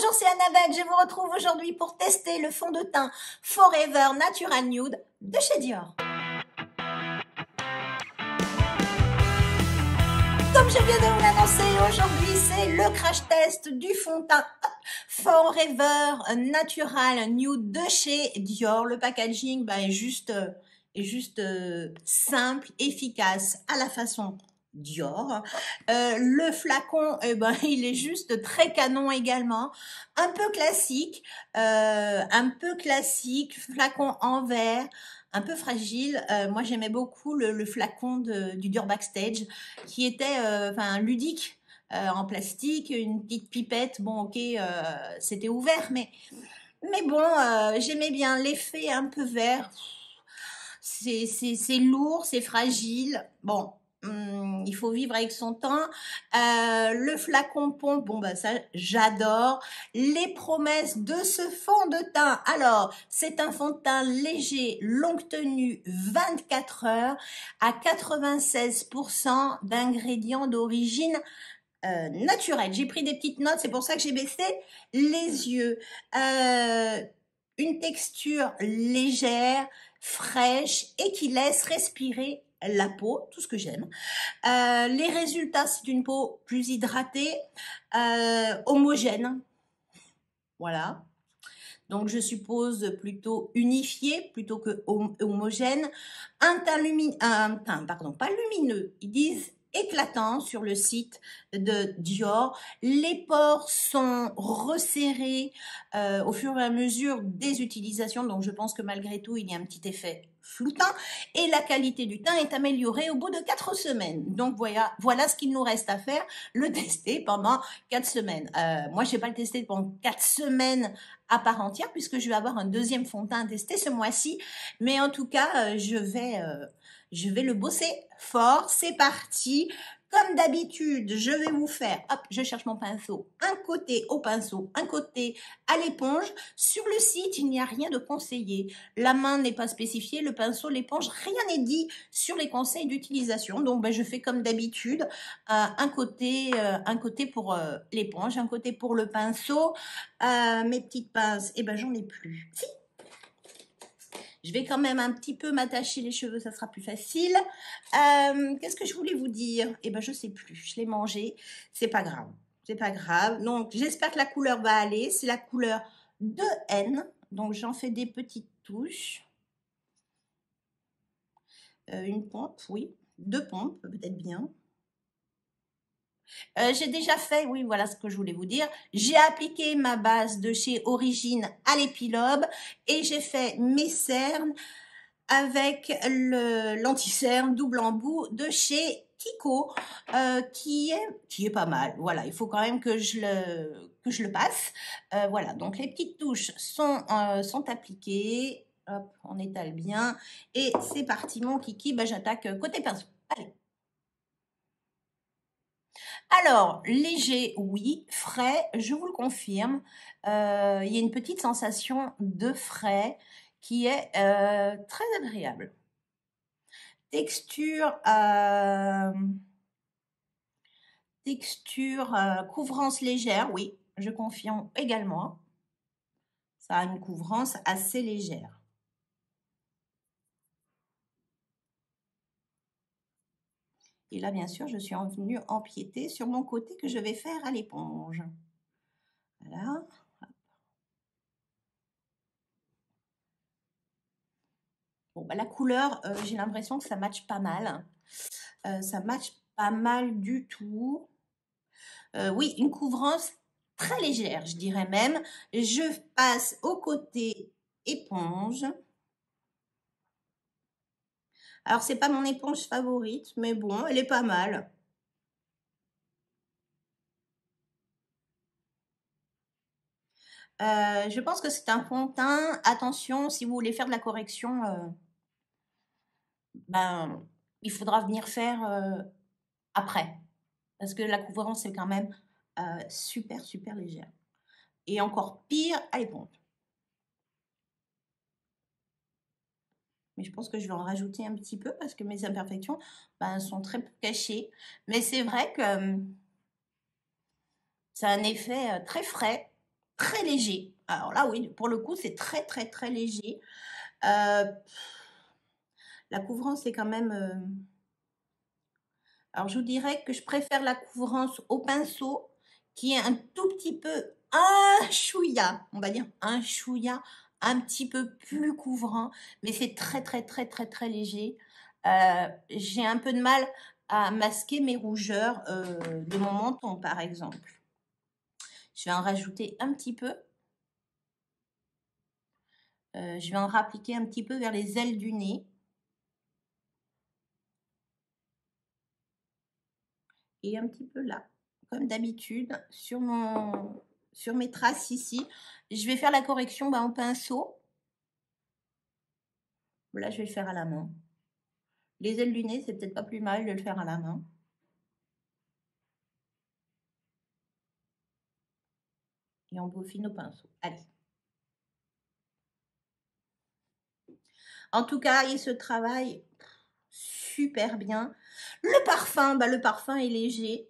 Bonjour, c'est Annabelle. Je vous retrouve aujourd'hui pour tester le fond de teint Forever Natural Nude de chez Dior. Comme je viens de vous l'annoncer, aujourd'hui c'est le crash test du fond de teint Forever Natural Nude de chez Dior. Le packaging bah, est juste, est juste euh, simple, efficace à la façon Dior. Euh, le flacon, eh ben, il est juste très canon également. Un peu classique, euh, un peu classique, flacon en verre, un peu fragile. Euh, moi, j'aimais beaucoup le, flacon du Dior Backstage, qui était enfin ludique, en plastique, une petite pipette. Bon, ok, c'était ouvert, mais mais bon, j'aimais bien l'effet un peu vert. C'est lourd, c'est fragile. Bon, Hum, il faut vivre avec son temps. Euh, le flacon pompe, bon bah ça j'adore. Les promesses de ce fond de teint. Alors c'est un fond de teint léger, longue tenue, 24 heures, à 96% d'ingrédients d'origine euh, naturelle. J'ai pris des petites notes, c'est pour ça que j'ai baissé les yeux. Euh, une texture légère, fraîche et qui laisse respirer la peau, tout ce que j'aime. Euh, les résultats, c'est une peau plus hydratée, euh, homogène. Voilà. Donc je suppose plutôt unifiée plutôt que homogène. Un teint, un pardon, pas lumineux, ils disent éclatant sur le site de Dior. Les pores sont resserrés euh, au fur et à mesure des utilisations, donc je pense que malgré tout, il y a un petit effet Floutin et la qualité du teint est améliorée au bout de quatre semaines. Donc voilà, voilà ce qu'il nous reste à faire, le tester pendant quatre semaines. Euh, moi, je vais pas le tester pendant quatre semaines à part entière puisque je vais avoir un deuxième fond de teint à tester ce mois-ci. Mais en tout cas, euh, je vais, euh, je vais le bosser fort. C'est parti. Comme d'habitude, je vais vous faire, hop, je cherche mon pinceau, un côté au pinceau, un côté à l'éponge. Sur le site, il n'y a rien de conseillé. La main n'est pas spécifiée, le pinceau, l'éponge, rien n'est dit sur les conseils d'utilisation. Donc, ben, je fais comme d'habitude, euh, un côté, euh, un côté pour euh, l'éponge, un côté pour le pinceau. mes petites pinces, et eh ben, j'en ai plus. Si je vais quand même un petit peu m'attacher les cheveux, ça sera plus facile. Euh, qu'est-ce que je voulais vous dire Eh ben, je sais plus. Je l'ai mangé. C'est pas grave. C'est pas grave. Donc, j'espère que la couleur va aller. C'est la couleur de N. Donc, j'en fais des petites touches. Euh, une pompe, oui. Deux pompes, peut-être bien. Euh, j'ai déjà fait, oui, voilà ce que je voulais vous dire. J'ai appliqué ma base de chez Origine à l'épilobe et j'ai fait mes cernes avec l'anticerne double embout de chez Kiko, euh, qui est qui est pas mal. Voilà, il faut quand même que je le que je le passe. Euh, voilà, donc les petites touches sont sont appliquées. Hop, on étale bien et c'est parti mon kiki. Bah, j'attaque côté pinceau. Allez. Alors, léger, oui. Frais, je vous le confirme. Euh, il y a une petite sensation de frais qui est euh, très agréable. Texture, euh, texture euh, couvrance légère, oui, je confirme également. Ça a une couvrance assez légère. Et là, bien sûr, je suis venue empiéter sur mon côté que je vais faire à l'éponge. Voilà. Bon, bah, la couleur, euh, j'ai l'impression que ça matche pas mal. Euh, ça matche pas mal du tout. Euh, oui, une couvrance très légère, je dirais même. Je passe au côté éponge. Alors, c'est pas mon éponge favorite, mais bon, elle est pas mal. Euh, je pense que c'est un fond Attention, si vous voulez faire de la correction, euh, ben, il faudra venir faire euh, après. Parce que la couvrance est quand même super, super légère. Et encore pire à l'éponge. mais je pense que je vais en rajouter un petit peu parce que mes imperfections ben, sont très cachées. Mais c'est vrai que c'est euh, un effet euh, très frais, très léger. Alors là, oui, pour le coup, c'est très, très, très léger. Euh, la couvrance est quand même... Alors, je vous dirais que je préfère la couvrance au pinceau qui est un tout petit peu un chouïa, on va dire un chouïa un petit peu plus couvrant, mais c'est très très très très très léger. Euh, j'ai un peu de mal à masquer mes rougeurs euh, de mon menton, par exemple. Je vais en rajouter un petit peu. Euh, je vais en rappliquer un petit peu vers les ailes du nez. Et un petit peu là, comme d'habitude, sur mon, sur mes traces ici. Je vais faire la correction bah, en pinceau. Là, je vais le faire à la main. Les ailes lunées, c'est peut-être pas plus mal de le faire à la main. Et on beaufine nos pinceaux. Allez. En tout cas, il se travaille super bien. Le parfum, bah, le parfum est léger.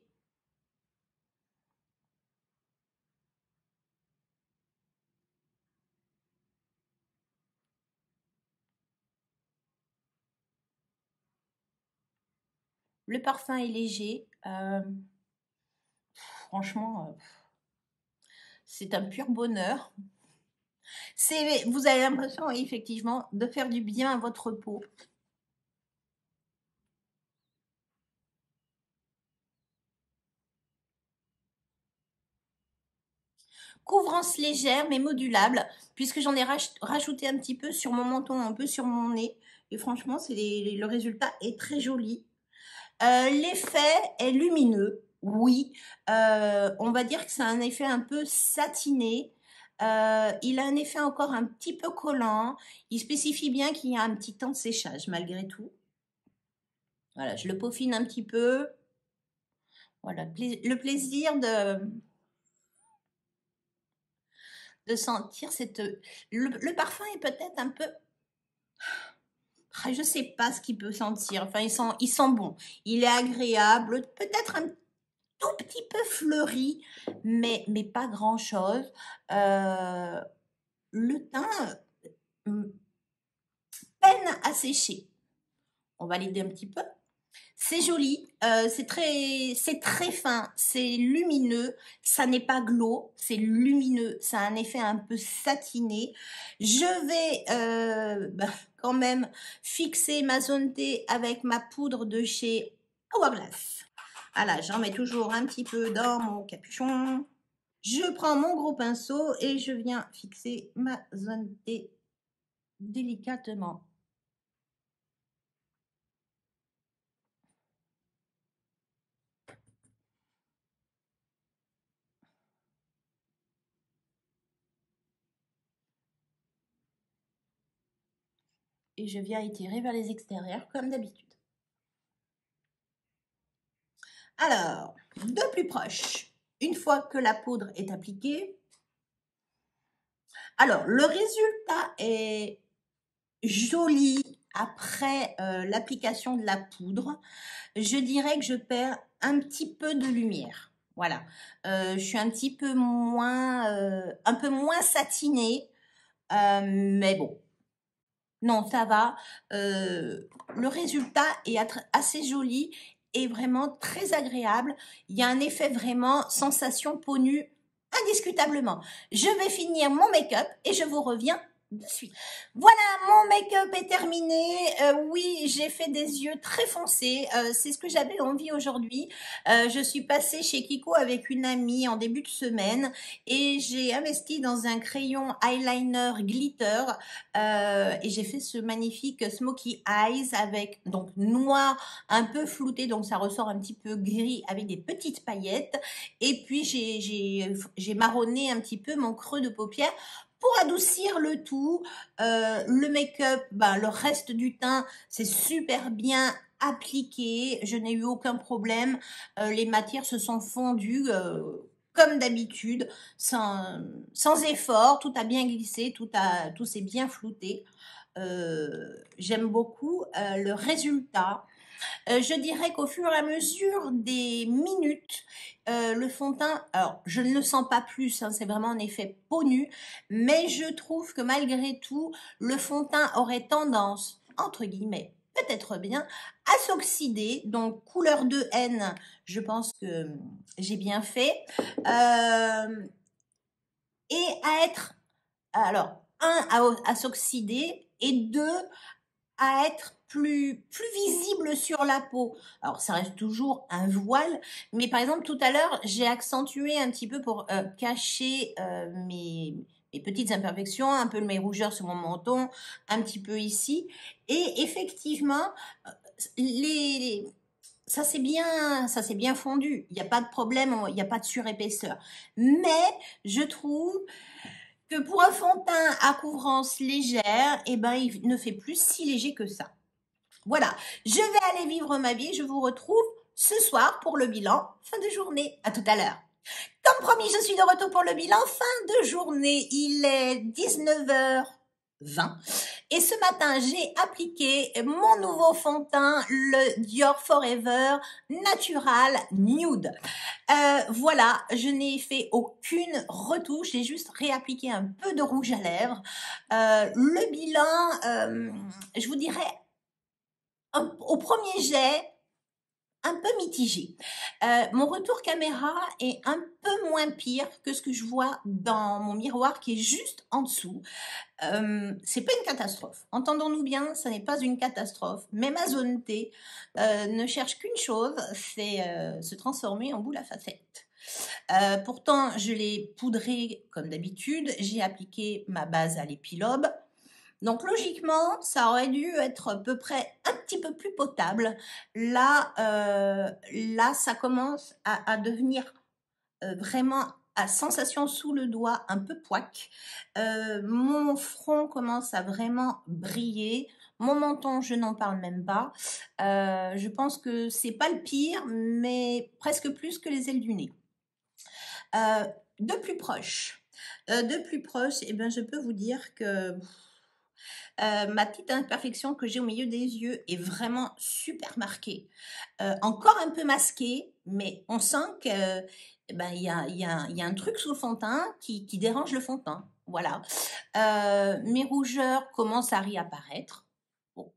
Le parfum est léger. Euh, franchement, euh, c'est un pur bonheur. vous avez l'impression, effectivement, de faire du bien à votre peau. couvrance légère mais modulable puisque j'en ai rajouté un petit peu sur mon menton, un peu sur mon nez. Et franchement, le résultat est très joli. Euh, l'effet est lumineux, oui. Euh, on va dire que c'est un effet un peu satiné. Euh, il a un effet encore un petit peu collant. Il spécifie bien qu'il y a un petit temps de séchage malgré tout. Voilà, je le peaufine un petit peu. Voilà, le plaisir de, de sentir cette... le parfum est peut-être un peu ah, je sais pas ce qu'il peut sentir. Enfin, il sent, il sent bon. Il est agréable, peut-être un tout petit peu fleuri, mais, mais pas grand-chose. Euh, le teint euh, mm, peine à sécher. On va l'aider un petit peu. C'est joli, euh, c'est très, c'est très fin, c'est lumineux, ça n'est pas glow, c'est lumineux, ça a un effet un peu satiné. Je vais euh, bah, quand même fixer ma zone T avec ma poudre de chez Hourglass. Voilà, j'en mets toujours un petit peu dans mon capuchon. Je prends mon gros pinceau et je viens fixer ma zone T délicatement. et je viens étirer vers les extérieurs comme d'habitude. Alors, de plus proche, une fois que la poudre est appliquée, alors le résultat est joli après euh, l'application de la poudre. Je dirais que je perds un petit peu de lumière. Voilà, euh, je suis un petit peu moins, euh, un peu moins satinée, mais bon, non, ça va. Euh, le résultat est assez joli et vraiment très agréable. Il y a un effet vraiment sensation peau nue indiscutablement. Je vais finir mon make-up et je vous reviens suite. Voilà, mon make-up est terminé. Euh, oui, j'ai fait des yeux très foncés. Euh, c'est ce que j'avais envie aujourd'hui. Euh, je suis passée chez Kiko avec une amie en début de semaine et j'ai investi dans un crayon eyeliner glitter et j'ai fait ce magnifique smoky eyes avec donc noir un peu flouté, donc ça ressort un petit peu gris avec des petites paillettes. Et puis j'ai marronné un petit peu mon creux de paupière pour adoucir le tout, euh, le make-up, ben, le reste du teint, c'est super bien appliqué. Je n'ai eu aucun problème. Euh, les matières se sont fondues euh, comme d'habitude, sans, sans, effort. Tout a bien glissé, tout, a, tout s'est bien flouté. J'aime beaucoup le résultat. Euh, je dirais qu'au fur et à mesure des minutes, euh, le fond de teint, alors je ne le sens pas plus, hein, c'est vraiment un effet peau nu mais je trouve que malgré tout, le fond de teint aurait tendance, entre guillemets, peut-être bien, à s'oxyder. Donc couleur de haine, je pense que hum, j'ai bien fait. Euh, et à être, alors, un, à s'oxyder et deux, à être plus, visible sur la peau. Alors ça reste toujours un voile, mais par exemple tout à l'heure j'ai accentué un petit peu pour euh, cacher euh, mes, petites imperfections, un peu mes rougeurs sur mon menton, un petit peu ici. Et effectivement, euh, les, ça c'est bien, ça bien fondu. Il n'y a pas de problème, il n'y a pas de surépaisseur. Mais je trouve que pour un fond de teint à couvrance légère, eh ben, il ne fait plus si léger que ça. Voilà, je vais aller vivre ma vie. Je vous retrouve ce soir pour le bilan, fin de journée. À tout à l'heure. Comme promis, je suis de retour pour le bilan, fin de journée. Il est 19h20. Et ce matin, j'ai appliqué mon nouveau fond de teint, le Dior Forever Natural Nude. Euh, voilà, je n'ai fait aucune retouche, j'ai juste réappliqué un peu de rouge à lèvres. Euh, le bilan, euh, je vous dirais au premier jet, un peu mitigé. Euh, mon retour caméra est un peu moins pire que ce que je vois dans mon miroir qui est juste en dessous. Euh, c'est pas une catastrophe. Entendons-nous bien, ce n'est pas une catastrophe. Mais ma zone T euh, ne cherche qu'une chose, c'est se transformer en boule à facettes. pourtant, je l'ai poudré comme d'habitude. J'ai appliqué ma base à l'épilobe donc logiquement, ça aurait dû être à peu près un petit peu plus potable. Là, euh, là ça commence à, devenir euh, vraiment à sensation sous le doigt, un peu poic. Euh, mon front commence à vraiment briller. Mon menton, je n'en parle même pas. je pense que c'est pas le pire, mais presque plus que les ailes du nez. de plus proche, de plus proche, et eh je peux vous dire que euh, ma petite imperfection que j'ai au milieu des yeux est vraiment super marquée. Euh, encore un peu masquée, mais on sent que ben, y a, un truc sous le fond de teint qui, qui dérange le fond de teint. Voilà. Euh, mes rougeurs commencent à réapparaître. Bon,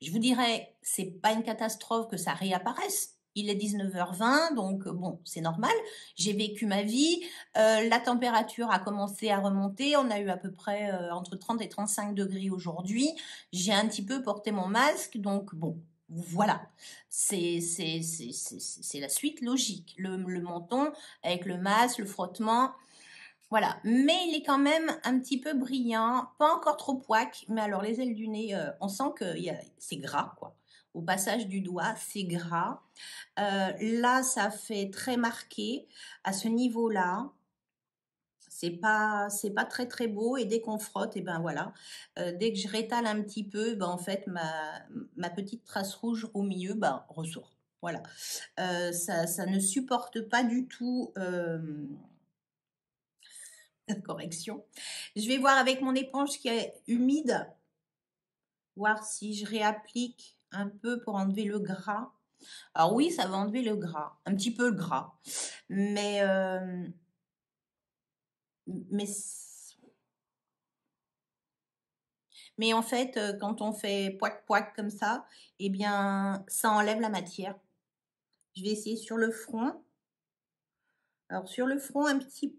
je vous dirais, c'est pas une catastrophe que ça réapparaisse il est 19h20, donc euh, bon, c'est normal. J'ai vécu ma vie. Euh, la température a commencé à remonter. On a eu à peu près euh, entre 30 et 35 degrés aujourd'hui. J'ai un petit peu porté mon masque, donc bon, voilà, c'est la suite logique. Le, menton avec le masque, le frottement. Voilà, mais il est quand même un petit peu brillant, pas encore trop poic, mais alors les ailes du nez, on sent que c'est gras, quoi au passage du doigt, c'est gras. Euh, là, ça fait très marqué à ce niveau-là. C'est pas, c'est pas très très beau et dès qu'on frotte, et eh ben voilà. Euh, dès que je rétale un petit peu, ben en fait ma, ma petite trace rouge au milieu, bas ben, ressort. Voilà. Euh, ça, ça, ne supporte pas du tout correction. Je vais voir avec mon éponge qui est humide, voir si je réapplique un peu pour enlever le gras. Alors oui, ça va enlever le gras, un petit peu le gras, mais euh, mais mais en fait, euh, quand on fait poic poic comme ça, eh bien, ça enlève la matière. Je vais essayer sur le front. Alors sur le front, un petit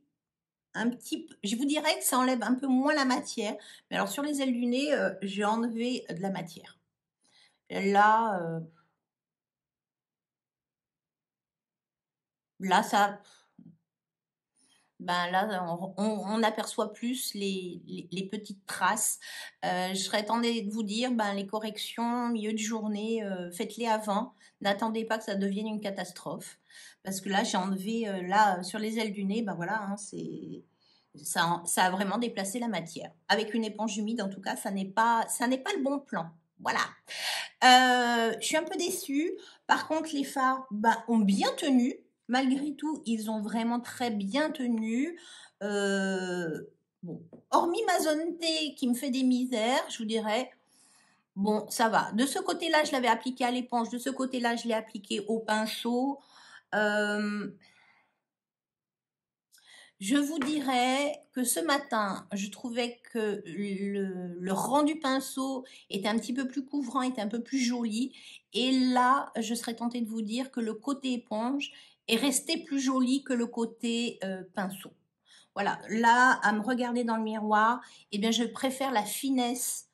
un petit, je vous dirais que ça enlève un peu moins la matière, mais alors sur les ailes du nez, euh, j'ai enlevé de la matière. Là, euh, là, ça, ben là, on, aperçoit plus les, petites traces. Euh, je serais tentée de vous dire, ben, les corrections, milieu de journée, euh, faites-les avant. N'attendez pas que ça devienne une catastrophe. Parce que là, j'ai enlevé, là, sur les ailes du nez, ben voilà, hein, c'est... Ça, ça a vraiment déplacé la matière. Avec une éponge humide, en tout cas, ça n'est pas, ça n'est pas le bon plan. Voilà. Euh, je suis un peu déçue. Par contre, les fards bah, ont bien tenu. Malgré tout, ils ont vraiment très bien tenu. Euh, bon, hormis ma zone T qui me fait des misères, je vous dirais, bon, ça va. De ce côté-là, je l'avais appliqué à l'éponge. De ce côté-là, je l'ai appliqué au pinceau. Euh, je vous dirais que ce matin, je trouvais que le, le, rang du pinceau était un petit peu plus couvrant, était un peu plus joli. Et là, je serais tentée de vous dire que le côté éponge est resté plus joli que le côté euh, pinceau. Voilà, là, à me regarder dans le miroir, eh bien, je préfère la finesse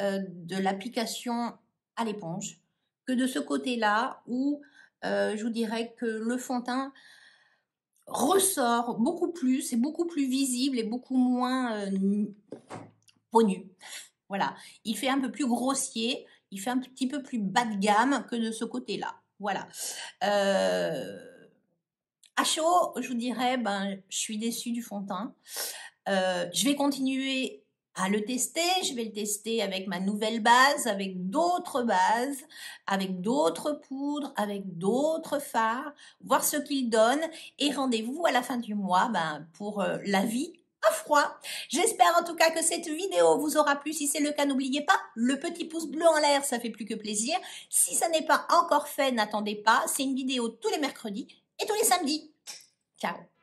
euh, de l'application à l'éponge que de ce côté-là où euh, je vous dirais que le fond teint ressort beaucoup plus, c'est beaucoup plus visible et beaucoup moins euh, Voilà, il fait un peu plus grossier, il fait un petit peu plus bas de gamme que de ce côté-là. Voilà. Euh, à chaud, je vous dirais, ben, je suis déçue du fond de teint. Euh, je vais continuer à le tester. Je vais le tester avec ma nouvelle base, avec d'autres bases, avec d'autres poudres, avec d'autres phares, voir ce qu'il donne. Et rendez-vous à la fin du mois ben, pour euh, la vie à froid. J'espère en tout cas que cette vidéo vous aura plu. Si c'est le cas, n'oubliez pas le petit pouce bleu en l'air, ça fait plus que plaisir. Si ça n'est pas encore fait, n'attendez pas. C'est une vidéo tous les mercredis et tous les samedis. Ciao